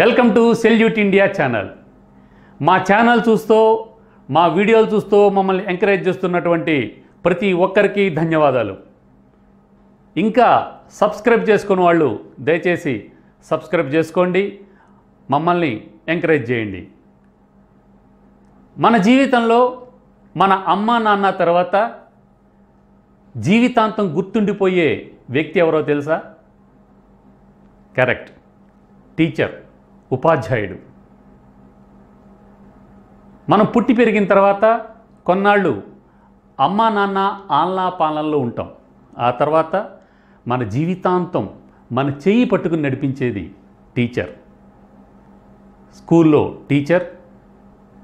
welcome to salute India channel మా channel చూస్తూ మా వీడియోలు చూస్తూ మమ్మల్ని ఎంకరేజ్ చేస్తున్నటువంటి ప్రతి ఒక్కరికి ధన్యవాదాలు ఇంకా సబ్స్క్రైబ్ చేసుకున్న వాళ్ళు దయచేసి సబ్స్క్రైబ్ చేసుకోండి మమ్మల్ని ఎంకరేజ్ చేయండి మన జీవితంలో మన అమ్మ నాన్న తర్వాత జీవితాంతం గుర్తుండిపోయే వ్యక్తి ఎవరో తెలుసా కరెక్ట్ టీచర్ ఉపాధ్యాయుడు మనం పుట్టి పెరిగిన తర్వాత కొన్నాళ్ళు అమ్మా నాన్న ఆల్లా పాలనలో ఉంటాం ఆ తర్వాత మన జీవితాంతం మన చేయి పట్టుకుని నడిపించేది టీచర్ స్కూల్లో టీచర్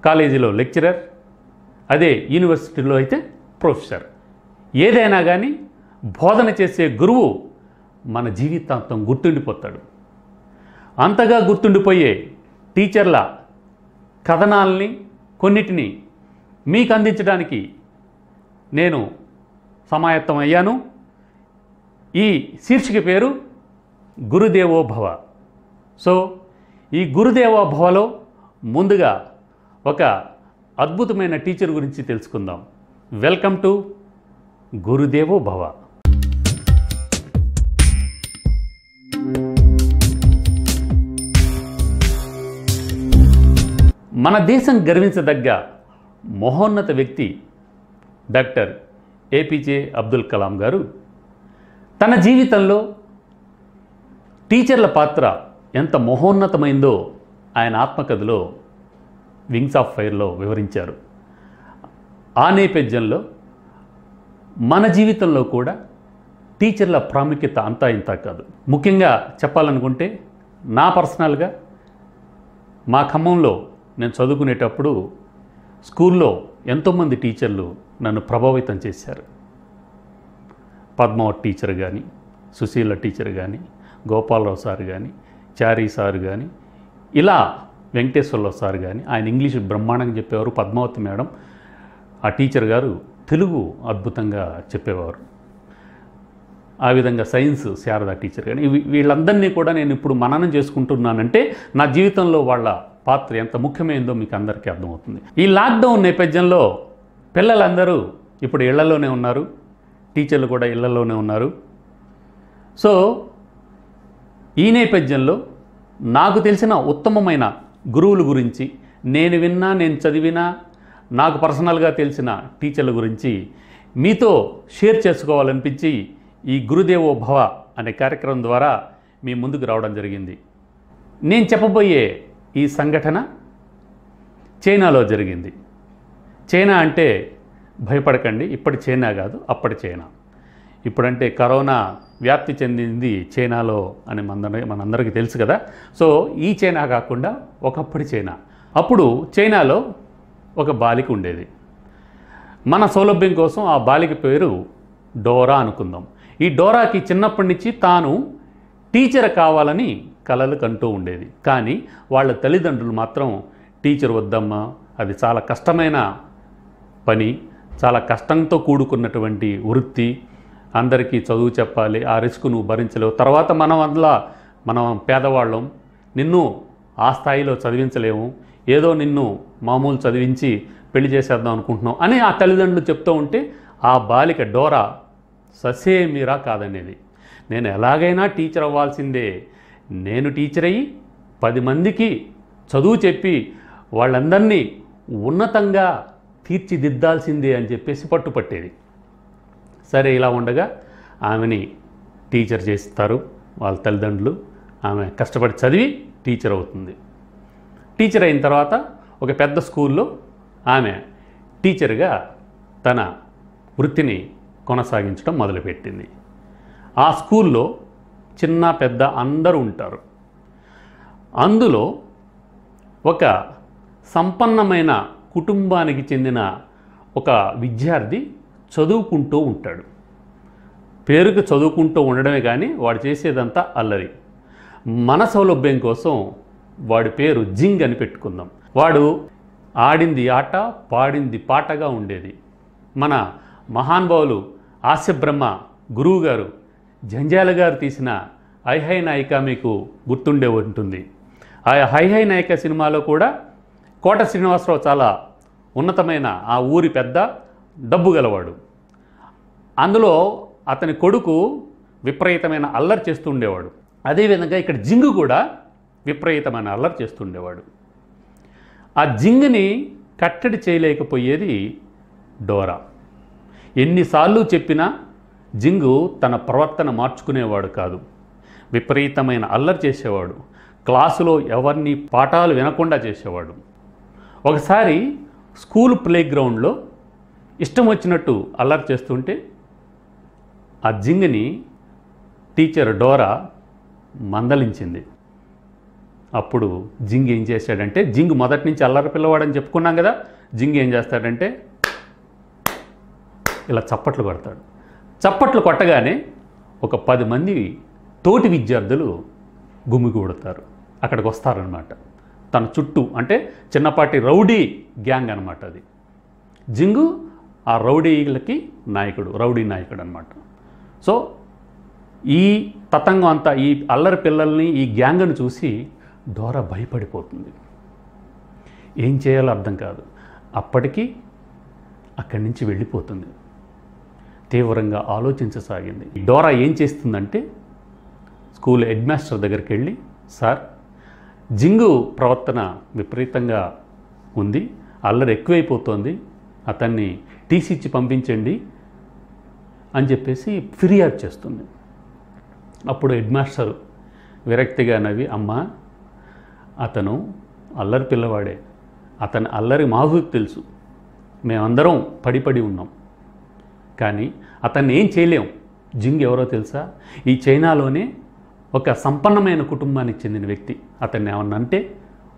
కాలేజీలో లెక్చరర్ అదే యూనివర్సిటీలో అయితే ప్రొఫెసర్ ఏదైనా కానీ బోధన చేసే గురువు మన జీవితాంతం గుర్తుండిపోతాడు అంతగా గుర్తుండిపోయే టీచర్ల కథనాల్ని కొన్నిటిని మీకు అందించడానికి నేను సమాయత్తం అయ్యాను ఈ శీర్షిక పేరు గురుదేవోభవ సో ఈ గురుదేవోభవలో ముందుగా ఒక అద్భుతమైన టీచర్ గురించి తెలుసుకుందాం వెల్కమ్ టు గురుదేవోభవ మన దేశం గర్వించదగ్గ మహోన్నత వ్యక్తి డాక్టర్ ఏపీజే అబ్దుల్ కలాం గారు తన జీవితంలో టీచర్ల పాత్ర ఎంత మహోన్నతమైందో ఆయన ఆత్మకథలో వింగ్స్ ఆఫ్ ఫైర్లో వివరించారు ఆ నేపథ్యంలో మన జీవితంలో కూడా టీచర్ల ప్రాముఖ్యత అంతా ఇంత కాదు ముఖ్యంగా చెప్పాలనుకుంటే నా పర్సనల్గా మా ఖమ్మంలో నేను చదువుకునేటప్పుడు స్కూల్లో ఎంతోమంది టీచర్లు నన్ను ప్రభావితం చేశారు పద్మావతి టీచర్ కానీ సుశీల టీచర్ కానీ గోపాలరావు సార్ కానీ చారీ సార్ కానీ ఇలా వెంకటేశ్వరరావు సార్ కానీ ఆయన ఇంగ్లీష్ బ్రహ్మాండంగా చెప్పేవారు పద్మావతి మేడం ఆ టీచర్ గారు తెలుగు అద్భుతంగా చెప్పేవారు ఆ విధంగా సైన్స్ శారదా టీచర్ కానీ వీళ్ళందరినీ కూడా నేను ఇప్పుడు మననం చేసుకుంటున్నానంటే నా జీవితంలో వాళ్ళ పాత్ర ఎంత ముఖ్యమైనదో మీకు అందరికీ అర్థమవుతుంది ఈ లాక్డౌన్ నేపథ్యంలో పిల్లలందరూ ఇప్పుడు ఇళ్లలోనే ఉన్నారు టీచర్లు కూడా ఇళ్లలోనే ఉన్నారు సో ఈ నేపథ్యంలో నాకు తెలిసిన ఉత్తమమైన గురువుల గురించి నేను విన్నా నేను చదివినా నాకు పర్సనల్గా తెలిసిన టీచర్ల గురించి మీతో షేర్ చేసుకోవాలనిపించి ఈ గురుదేవో భవ అనే కార్యక్రమం ద్వారా మీ ముందుకు రావడం జరిగింది నేను చెప్పబోయే ఈ సంఘటన చైనాలో జరిగింది చైనా అంటే భయపడకండి ఇప్పటి చైనా కాదు అప్పటి చైనా ఇప్పుడంటే కరోనా వ్యాప్తి చెందింది చైనాలో అని మన మనందరికీ తెలుసు కదా సో ఈ చైనా కాకుండా ఒకప్పటి చైనా అప్పుడు చైనాలో ఒక బాలిక ఉండేది మన సౌలభ్యం కోసం ఆ బాలిక పేరు డోరా అనుకుందాం ఈ డోరాకి చిన్నప్పటి నుంచి తాను టీచర్ కావాలని కలలు కంటూ ఉండేది కానీ వాళ్ళ తల్లిదండ్రులు మాత్రం టీచర్ వద్దమ్మా అది చాలా కష్టమైన పని చాలా కష్టంతో కూడుకున్నటువంటి వృత్తి అందరికీ చదువు చెప్పాలి ఆ రిస్క్ నువ్వు భరించలేవు తర్వాత మనం అందులో మనం పేదవాళ్ళం నిన్ను ఆ స్థాయిలో చదివించలేము ఏదో నిన్ను మామూలు చదివించి పెళ్లి చేసేద్దాం అనుకుంటున్నాం అని ఆ తల్లిదండ్రులు చెప్తూ ఉంటే ఆ బాలిక డోరా ససేమిరా కాదనేది నేను ఎలాగైనా టీచర్ అవ్వాల్సిందే నేను టీచర్ అయ్యి పది మందికి చదువు చెప్పి వాళ్ళందరినీ ఉన్నతంగా తీర్చిదిద్దాల్సిందే అని చెప్పేసి పట్టుపట్టేది సరే ఇలా ఉండగా ఆమెని టీచర్ చేస్తారు వాళ్ళ తల్లిదండ్రులు ఆమె కష్టపడి చదివి టీచర్ అవుతుంది టీచర్ అయిన తర్వాత ఒక పెద్ద స్కూల్లో ఆమె టీచర్గా తన వృత్తిని కొనసాగించడం మొదలుపెట్టింది ఆ స్కూల్లో చిన్న పెద్ద అందరూ ఉంటారు అందులో ఒక సంపన్నమైన కుటుంబానికి చెందిన ఒక విద్యార్థి చదువుకుంటూ ఉంటాడు పేరుకు చదువుకుంటూ ఉండడమే కానీ వాడు చేసేదంతా అల్లరి మన సౌలభ్యం కోసం వాడి పేరు జింగ్ అని పెట్టుకుందాం వాడు ఆడింది ఆట పాడింది పాటగా ఉండేది మన మహానుభావులు ఆస్యబ్రహ్మ గురువుగారు జంజాల గారు తీసిన హై నాయిక మీకు గుర్తుండే ఉంటుంది ఆ హై హై నాయిక సినిమాలో కూడా కోట శ్రీనివాసరావు చాలా ఉన్నతమైన ఆ ఊరి పెద్ద డబ్బు గలవాడు అందులో అతని కొడుకు విపరీతమైన అల్లరి చేస్తుండేవాడు అదేవిధంగా ఇక్కడ జింగు కూడా విపరీతమైన అల్లరి చేస్తుండేవాడు ఆ జింగుని కట్టడి చేయలేకపోయేది డోరా ఎన్నిసార్లు చెప్పినా జింగు తన ప్రవర్తన మార్చుకునేవాడు కాదు విపరీతమైన అల్లరి చేసేవాడు క్లాసులో ఎవరిని పాఠాలు వినకుండా చేసేవాడు ఒకసారి స్కూల్ ప్లేగ్రౌండ్లో ఇష్టం వచ్చినట్టు అల్లరి చేస్తుంటే ఆ జింగుని టీచర్ డోరా మందలించింది అప్పుడు జింగ్ ఏం చేశాడంటే జింగ్ మొదటి నుంచి అల్లరి పిల్లవాడని చెప్పుకున్నాం కదా జింగ్ ఏం చేస్తాడంటే ఇలా చప్పట్లు కొడతాడు చప్పట్లు కొట్టగానే ఒక పది మంది తోటి విద్యార్థులు గుమిగూడతారు అక్కడికి వస్తారనమాట తన చుట్టూ అంటే చిన్నపాటి రౌడీ గ్యాంగ్ అనమాట అది జింగు ఆ రౌడీలకి నాయకుడు రౌడీ నాయకుడు అనమాట సో ఈ తతంగం అంతా ఈ అల్లరి పిల్లల్ని ఈ గ్యాంగ్ను చూసి డోరా భయపడిపోతుంది ఏం చేయాలో అర్థం కాదు అప్పటికి అక్కడి నుంచి వెళ్ళిపోతుంది తీవ్రంగా ఆలోచించసాగింది డోరా ఏం చేస్తుందంటే స్కూల్ హెడ్ మాస్టర్ దగ్గరికి వెళ్ళి సార్ జింగు ప్రవర్తన విపరీతంగా ఉంది అల్లరి ఎక్కువైపోతోంది అతన్ని టీసీ ఇచ్చి పంపించండి అని చెప్పేసి ఫిర్యాదు చేస్తుంది అప్పుడు హెడ్ మాస్టర్ విరక్తిగా నవ్వి అమ్మ అతను అల్లరి పిల్లవాడే అతని అల్లరి మాకు తెలుసు మేమందరం పడిపడి ఉన్నాం కానీ అతన్ని ఏం చేయలేం జింగ్ ఎవరో తెలుసా ఈ చైనాలోనే ఒక సంపన్నమైన కుటుంబానికి చెందిన వ్యక్తి అతన్ని ఏమన్నా అంటే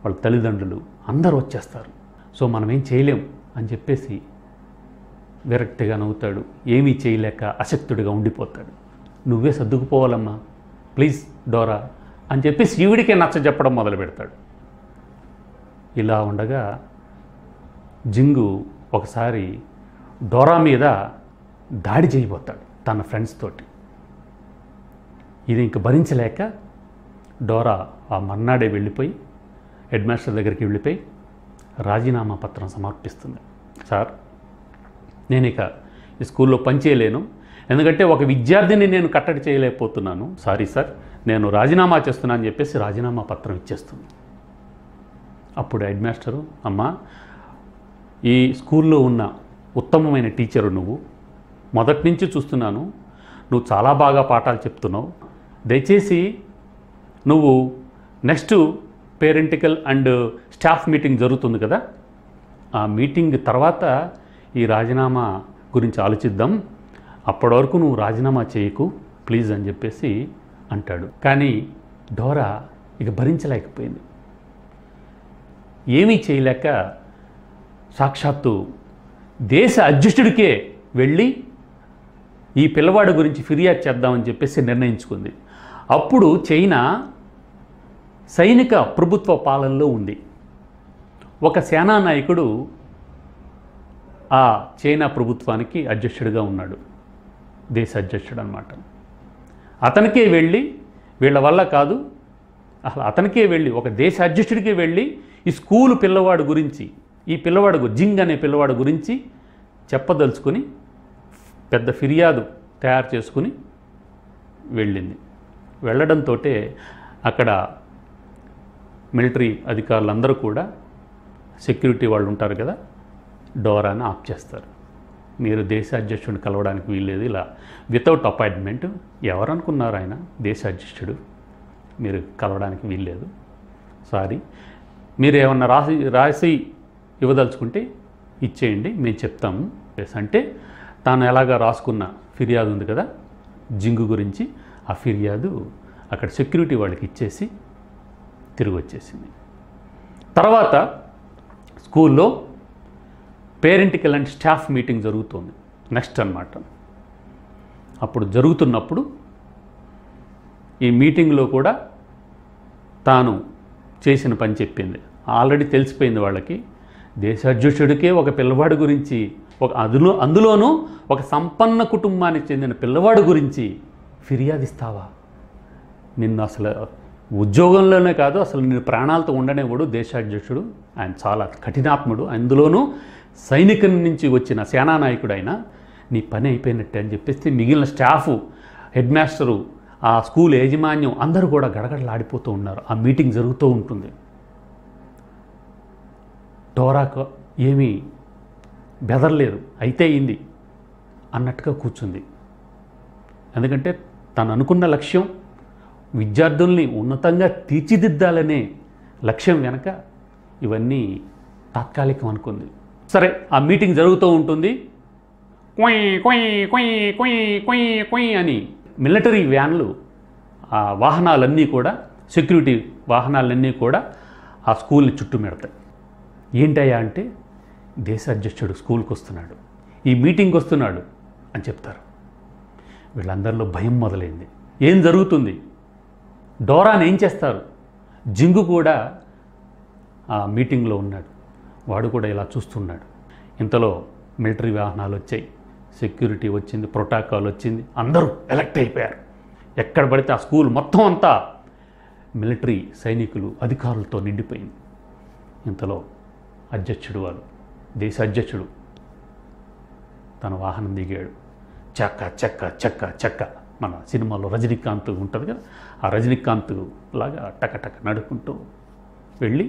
వాళ్ళ తల్లిదండ్రులు అందరూ వచ్చేస్తారు సో మనం ఏం చేయలేం అని చెప్పేసి విరక్తిగా నవ్వుతాడు ఏమీ చేయలేక అశక్తుడిగా ఉండిపోతాడు నువ్వే సర్దుకుపోవాలమ్మా ప్లీజ్ డోరా అని చెప్పి శివుడికే నచ్చ చెప్పడం మొదలు పెడతాడు ఇలా ఉండగా జింగు ఒకసారి డోరా మీద దాడి చేయబోతాడు తన ఫ్రెండ్స్ తోటి ఇది ఇంక భరించలేక డోరా ఆ మర్నాడే వెళ్ళిపోయి హెడ్ మాస్టర్ దగ్గరికి వెళ్ళిపోయి రాజీనామా పత్రం సమర్పిస్తుంది సార్ నేను ఇక ఈ స్కూల్లో పనిచేయలేను ఎందుకంటే ఒక విద్యార్థిని నేను కట్టడి చేయలేకపోతున్నాను సారీ సార్ నేను రాజీనామా చేస్తున్నా అని చెప్పేసి రాజీనామా పత్రం ఇచ్చేస్తుంది అప్పుడు హెడ్ మాస్టరు అమ్మ ఈ స్కూల్లో ఉన్న ఉత్తమమైన టీచరు నువ్వు మొదటి నుంచి చూస్తున్నాను నువ్వు చాలా బాగా పాఠాలు చెప్తున్నావు దయచేసి నువ్వు next parental and staff meeting జరుగుతుంది కదా ఆ మీటింగ్ తర్వాత ఈ రాజీనామా గురించి ఆలోచిద్దాం అప్పటివరకు నువ్వు రాజీనామా చేయకు ప్లీజ్ అని చెప్పేసి అంటాడు కానీ డోరా ఇక భరించలేకపోయింది ఏమీ చేయలేక సాక్షాత్తు దేశ అధ్యక్షుడికే వెళ్ళి ఈ పిల్లవాడి గురించి ఫిర్యాదు చేద్దామని చెప్పేసి నిర్ణయించుకుంది అప్పుడు చైనా సైనిక ప్రభుత్వ పాలనలో ఉంది ఒక సేనా నాయకుడు ఆ చైనా ప్రభుత్వానికి అధ్యక్షుడిగా ఉన్నాడు దేశ అధ్యక్షుడు అనమాట అతనికే వెళ్ళి వీళ్ళ వల్ల కాదు అసలు అతనికే వెళ్ళి ఒక దేశ అధ్యక్షుడికే వెళ్ళి ఈ స్కూలు పిల్లవాడు గురించి ఈ పిల్లవాడు జింగ్ అనే పిల్లవాడు గురించి చెప్పదలుచుకొని పెద్ద ఫిర్యాదు తయారు చేసుకుని వెళ్ళింది వెళ్ళడంతో అక్కడ మిలిటరీ అధికారులందరూ కూడా సెక్యూరిటీ వాళ్ళు ఉంటారు కదా డోరాని ఆఫ్ చేస్తారు మీరు దేశాధ్యక్షుడిని కలవడానికి వీల్లేదు ఇలా వితౌట్ అపాయింట్మెంట్ ఎవరనుకున్నారు ఆయన దేశాధ్యక్షుడు మీరు కలవడానికి వీల్లేదు సారీ మీరు ఏమన్నా రాసి రాసి ఇవ్వదలుచుకుంటే ఇచ్చేయండి మేము చెప్తాము అంటే తాను ఎలాగ రాసుకున్న ఫిర్యాదు ఉంది కదా జింగు గురించి ఆ ఫిర్యాదు అక్కడ సెక్యూరిటీ వాళ్ళకి ఇచ్చేసి తిరిగి వచ్చేసింది తర్వాత స్కూల్లో పేరెంట్కి ఇలాంటి స్టాఫ్ మీటింగ్ జరుగుతుంది నెక్స్ట్ అనమాట అప్పుడు జరుగుతున్నప్పుడు ఈ మీటింగ్లో కూడా తాను చేసిన పని చెప్పింది ఆల్రెడీ తెలిసిపోయింది వాళ్ళకి దేశాధ్యక్షుడికే ఒక పిల్లవాడి గురించి ఒక అందులో అందులోనూ ఒక సంపన్న కుటుంబానికి చెందిన పిల్లవాడు గురించి ఫిర్యాదిస్తావా నిన్ను అసలు ఉద్యోగంలోనే కాదు అసలు నేను ప్రాణాలతో ఉండనేవాడు దేశాధ్యక్షుడు ఆయన చాలా కఠినాత్ముడు అందులోనూ సైనికుల నుంచి వచ్చిన సేనానాయకుడు ఆయన నీ పని అయిపోయినట్టే అని చెప్పేసి మిగిలిన స్టాఫ్ హెడ్ మాస్టరు ఆ స్కూల్ యాజమాన్యం అందరూ కూడా గడగడలాడిపోతూ ఉన్నారు ఆ మీటింగ్ జరుగుతూ ఉంటుంది టోరాకు ఏమీ బెదరలేదు అయితే అయింది అన్నట్టుగా కూర్చుంది ఎందుకంటే తను అనుకున్న లక్ష్యం విద్యార్థుల్ని ఉన్నతంగా తీర్చిదిద్దాలనే లక్ష్యం వెనక ఇవన్నీ తాత్కాలికం అనుకుంది సరే ఆ మీటింగ్ జరుగుతూ ఉంటుంది కొయ్ కొయ్ కొయ్ కొయ్ కొయ్ కొయ్ అని మిలిటరీ వ్యాన్లు ఆ వాహనాలన్నీ కూడా సెక్యూరిటీ వాహనాలన్నీ కూడా ఆ స్కూల్ని చుట్టుమెడతాయి ఏంటయ్యా అంటే దేశ అధ్యక్షుడు స్కూల్కి వస్తున్నాడు ఈ మీటింగ్కి వస్తున్నాడు అని చెప్తారు వీళ్ళందరిలో భయం మొదలైంది ఏం జరుగుతుంది డోరాన్ ఏం చేస్తారు జింగు కూడా ఆ మీటింగ్లో ఉన్నాడు వాడు కూడా ఇలా చూస్తున్నాడు ఇంతలో మిలిటరీ వాహనాలు వచ్చాయి సెక్యూరిటీ వచ్చింది ప్రోటోకాల్ వచ్చింది అందరూ ఎలక్ట్ అయిపోయారు ఎక్కడ పడితే ఆ స్కూల్ మొత్తం అంతా మిలిటరీ సైనికులు అధికారులతో నిండిపోయింది ఇంతలో అధ్యక్షుడు వాళ్ళు దేశ అధ్యక్షుడు తన వాహనం దిగాడు చక్క చక్క చక్క చక్క మన సినిమాలో రజనీకాంత్ ఉంటుంది కదా ఆ రజనీకాంత్ లాగా టకటక నడుకుంటూ వెళ్ళి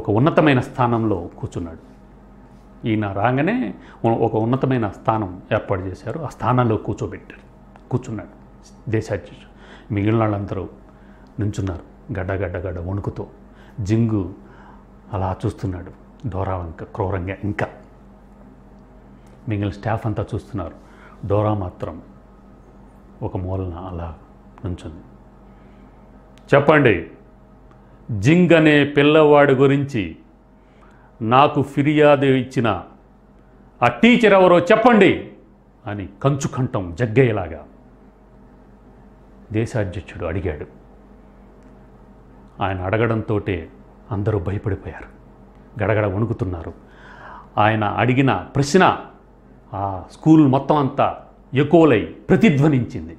ఒక ఉన్నతమైన స్థానంలో కూర్చున్నాడు ఈయన రాగానే ఒక ఉన్నతమైన స్థానం ఏర్పాటు చేశారు ఆ స్థానంలో కూర్చోబెట్టారు కూర్చున్నాడు దేశాధ్యక్షుడు మిగిలిన వాళ్ళందరూ నించున్నారు గడ్డ గడ్డ గడ్డ వణుకుతో జింగు అలా చూస్తున్నాడు డోరా ఇంకా క్రూరంగా ఇంకా మిగిలిన స్టాఫ్ అంతా చూస్తున్నారు డోరా మాత్రం ఒక మూలన అలా నుంచుంది చెప్పండి జింగ్ అనే పిల్లవాడి గురించి నాకు ఫిర్యాదు ఇచ్చిన ఆ టీచర్ ఎవరో చెప్పండి అని కంచుకంఠం జగ్గయ్యేలాగా దేశాధ్యక్షుడు అడిగాడు ఆయన అడగడంతో అందరూ భయపడిపోయారు గడగడ వణుకుతున్నారు ఆయన అడిగిన ప్రశ్న ఆ స్కూల్ మొత్తం అంతా ఎక్కువలై ప్రతిధ్వనించింది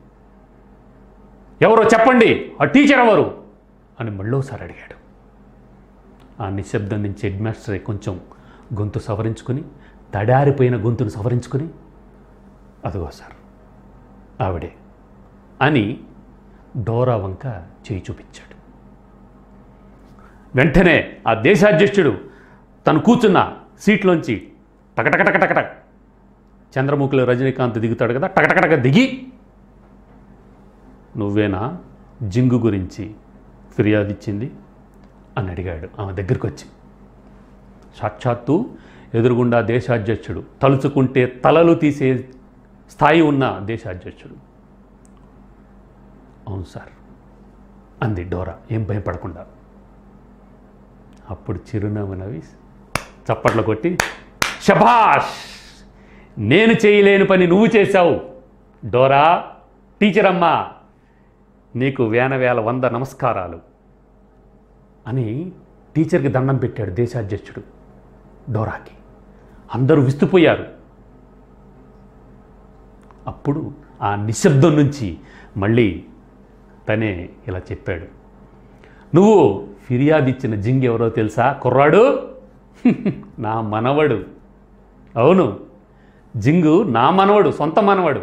ఎవరో చెప్పండి ఆ టీచర్ ఎవరు అని మళ్ళోసారి అడిగాడు ఆ నిశ్శబ్దం నుంచి హెడ్ కొంచెం గొంతు సవరించుకుని తడారిపోయిన గొంతును సవరించుకుని అదిగో సార్ ఆవిడే అని డోరా వంక చేయి చూపించాడు వెంటనే ఆ దేశాధ్యక్షుడు తను కూర్చున్న సీట్లోంచి టకటకటకటకట చంద్రముఖిలో రజనీకాంత్ దిగుతాడు కదా టకటకటక దిగి నువ్వేనా జింగు గురించి ఫిర్యాదు ఇచ్చింది అని అడిగాడు ఆమె దగ్గరికి వచ్చి సాక్షాత్తు ఎదురుగుండా దేశాధ్యక్షుడు తలుచుకుంటే తలలు తీసే స్థాయి ఉన్న దేశాధ్యక్షుడు అవును సార్ అంది డోరా ఏం భయపడకుండా అప్పుడు చిరునవ్వు నవ్వి చప్పట్లు కొట్టి శభాష్ నేను చేయలేని పని నువ్వు చేశావు డోరా టీచర్ అమ్మా నీకు వేనవేల వంద నమస్కారాలు అని టీచర్కి దండం పెట్టాడు దేశాధ్యక్షుడు డోరాకి అందరూ విస్తుపోయారు అప్పుడు ఆ నిశ్శబ్దం నుంచి మళ్ళీ తనే ఇలా చెప్పాడు నువ్వు ఫిర్యాదు ఇచ్చిన జింగ్ ఎవరో తెలుసా కుర్రాడు నా మనవడు అవును జింగు నా మనవడు సొంత మనవడు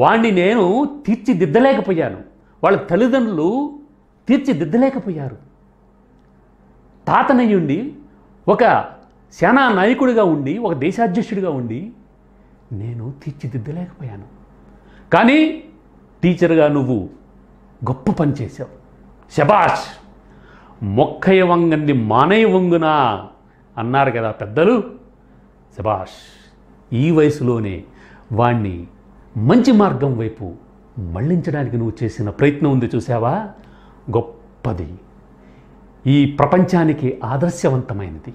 వాణ్ణి నేను తీర్చిదిద్దలేకపోయాను వాళ్ళ తల్లిదండ్రులు తీర్చిదిద్దలేకపోయారు తాతనయ్య ఉండి ఒక సేనా నాయకుడిగా ఉండి ఒక దేశాధ్యక్షుడిగా ఉండి నేను తీర్చిదిద్దలేకపోయాను కానీ టీచర్గా నువ్వు గొప్ప పని చేశావు శబాష్ మొక్కయ వంగంది మానయ వంగునా అన్నారు కదా పెద్దలు శభాష్ ఈ వయసులోనే వాణ్ణి మంచి మార్గం వైపు మళ్లించడానికి నువ్వు చేసిన ప్రయత్నం ఉంది చూసావా గొప్పది ఈ ప్రపంచానికి ఆదర్శవంతమైనది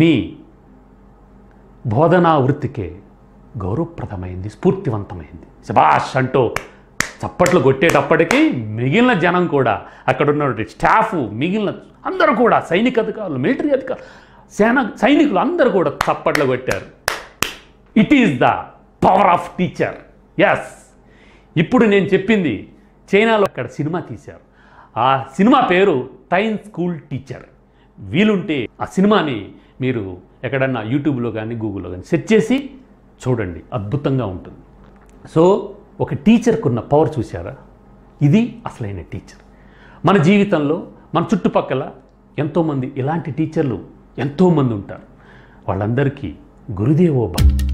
నీ బోధనా వృత్తికే గౌరవప్రదమైంది స్ఫూర్తివంతమైంది శభాష్ అంటూ చప్పట్లు కొట్టేటప్పటికీ మిగిలిన జనం కూడా అక్కడ ఉన్నటువంటి స్టాఫ్ మిగిలిన అందరూ కూడా సైనిక అధికారులు మిలిటరీ అధికారులు సేన సైనికులు అందరూ కూడా చప్పట్లు కొట్టారు it is the power of teachers ఇప్పుడు నేను చెప్పింది చైనాలో అక్కడ సినిమా తీశారు ఆ సినిమా పేరు టైన్ స్కూల్ టీచర్ వీలుంటే ఆ సినిమాని మీరు ఎక్కడన్నా యూట్యూబ్లో కానీ గూగుల్లో కానీ సెర్చ్ చేసి చూడండి అద్భుతంగా ఉంటుంది సో ఒక టీచర్కున్న పవర్ చూశారా ఇది అసలైన టీచర్ మన జీవితంలో మన చుట్టుపక్కల ఎంతోమంది ఇలాంటి టీచర్లు ఎంతోమంది ఉంటారు వాళ్ళందరికీ గురుదేవో భక్తి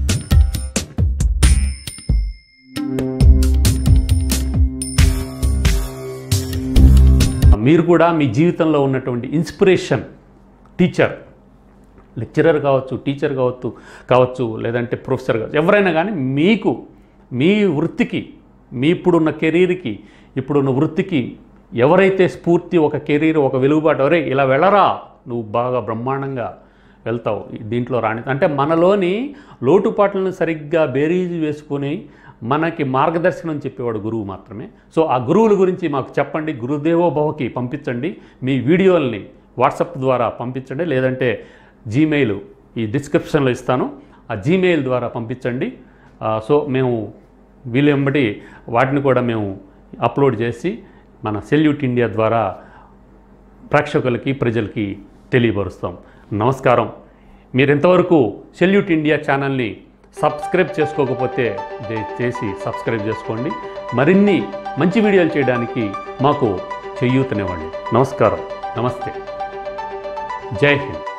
మీరు కూడా మీ జీవితంలో ఉన్నటువంటి ఇన్స్పిరేషన్ టీచర్ లెక్చరర్ కావచ్చు టీచర్ కావచ్చు కావచ్చు లేదంటే ప్రొఫెసర్ కావచ్చు ఎవరైనా కానీ మీకు మీ వృత్తికి మీ ఇప్పుడున్న కెరీర్కి ఇప్పుడున్న వృత్తికి ఎవరైతే స్ఫూర్తి ఒక కెరీర్ ఒక వెలుగుబాటు ఎవరే ఇలా వెళ్ళరా నువ్వు బాగా బ్రహ్మాండంగా వెళ్తావు దీంట్లో రాణి అంటే మనలోని లోటుపాట్లను సరిగ్గా బేరీజు వేసుకొని మనకి మార్గదర్శనం చెప్పేవాడు గురువు మాత్రమే సో ఆ గురువుల గురించి మాకు చెప్పండి గురుదేవోభవకి పంపించండి మీ వీడియోల్ని వాట్సాప్ ద్వారా పంపించండి లేదంటే జీమెయిల్ ఈ డిస్క్రిప్షన్లో ఇస్తాను ఆ జీమెయిల్ ద్వారా పంపించండి సో మేము వీళ్ళు వాటిని కూడా మేము అప్లోడ్ చేసి మన సెల్యూట్ ఇండియా ద్వారా ప్రేక్షకులకి ప్రజలకి తెలియపరుస్తాం నమస్కారం మీరు ఇంతవరకు సెల్యూట్ ఇండియా ఛానల్ని సబ్స్క్రైబ్ చేసుకోకపోతే దయచేసి సబ్స్క్రైబ్ చేసుకోండి మరిన్ని మంచి వీడియోలు చేయడానికి మాకు చేయూతనివ్వండి నమస్కారం నమస్తే జై హింద్